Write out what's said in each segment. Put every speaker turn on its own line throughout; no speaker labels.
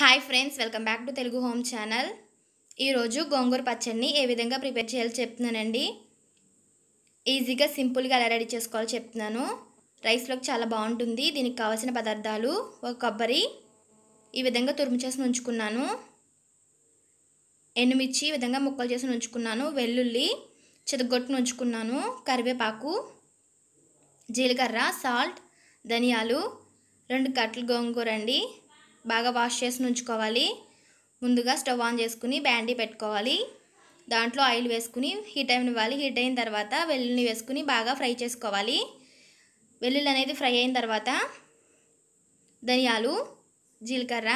hi friends welcome back to Telugu home channel ఈరోజు గోంగూర పచ్చడిని ఏ విధంగా ప్రిపేర్ చేయాలో చెప్తున్నానండి ఈజీగా సింపుల్గా ఎలా రెడీ చేసుకోవాలో చెప్తున్నాను రైస్లోకి చాలా బాగుంటుంది దీనికి కావాల్సిన పదార్థాలు ఒక కొబ్బరి ఈ విధంగా తురుము చేసి ఉంచుకున్నాను ఎండుమిర్చి ఈ విధంగా ముక్కలు చేసి ఉంచుకున్నాను వెల్లుల్లి చెదగొట్టును ఉంచుకున్నాను కరివేపాకు జీలకర్ర సాల్ట్ ధనియాలు రెండు కట్టలు గోంగూర అండి బాగా వాష్ చేసి ఉంచుకోవాలి ముందుగా స్టవ్ ఆన్ చేసుకుని బ్యాండీ పెట్టుకోవాలి దాంట్లో ఆయిల్ వేసుకుని హీట్ అయినివ్వాలి హీట్ అయిన తర్వాత వెల్లుల్ని వేసుకుని బాగా ఫ్రై చేసుకోవాలి వెల్లుల్లి అనేది ఫ్రై అయిన తర్వాత ధనియాలు జీలకర్ర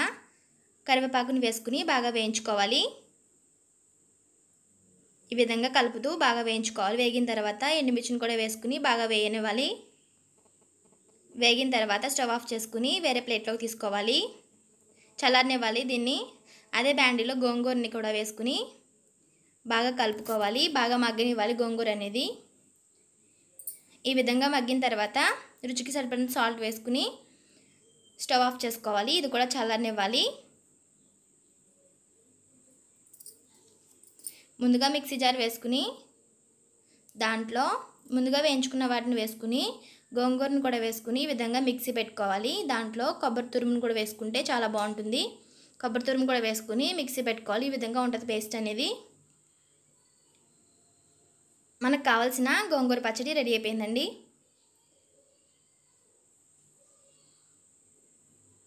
కరివేపాకుని వేసుకుని బాగా వేయించుకోవాలి ఈ విధంగా కలుపుతూ బాగా వేయించుకోవాలి వేగిన తర్వాత ఎండుమిర్చిని కూడా వేసుకుని బాగా వేయనివ్వాలి వేగిన తర్వాత స్టవ్ ఆఫ్ చేసుకుని వేరే ప్లేట్లోకి తీసుకోవాలి చల్లారనివ్వాలి దీన్ని అదే బ్యాండీలో గోంగూరని కూడా వేసుకుని బాగా కలుపుకోవాలి బాగా మగ్గనివ్వాలి గోంగూర అనేది ఈ విధంగా మగ్గిన తర్వాత రుచికి సరిపడిన సాల్ట్ వేసుకుని స్టవ్ ఆఫ్ చేసుకోవాలి ఇది కూడా చల్లారనివ్వాలి ముందుగా మిక్సీ జార్ వేసుకుని దాంట్లో ముందుగా వేయించుకున్న వాటిని వేసుకుని గోంగూరను కూడా వేసుకుని ఈ విధంగా మిక్సీ పెట్టుకోవాలి దాంట్లో కొబ్బరి తురుమును కూడా వేసుకుంటే చాలా బాగుంటుంది కొబ్బరి తురుము కూడా వేసుకుని మిక్సీ పెట్టుకోవాలి ఈ విధంగా ఉంటుంది పేస్ట్ అనేది మనకు కావాల్సిన గోంగూర పచ్చడి రెడీ అయిపోయిందండి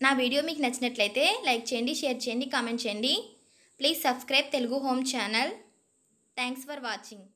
నా వీడియో మీకు నచ్చినట్లయితే లైక్ చేయండి షేర్ చేయండి కామెంట్ చేయండి please subscribe Telugu home channel thanks for watching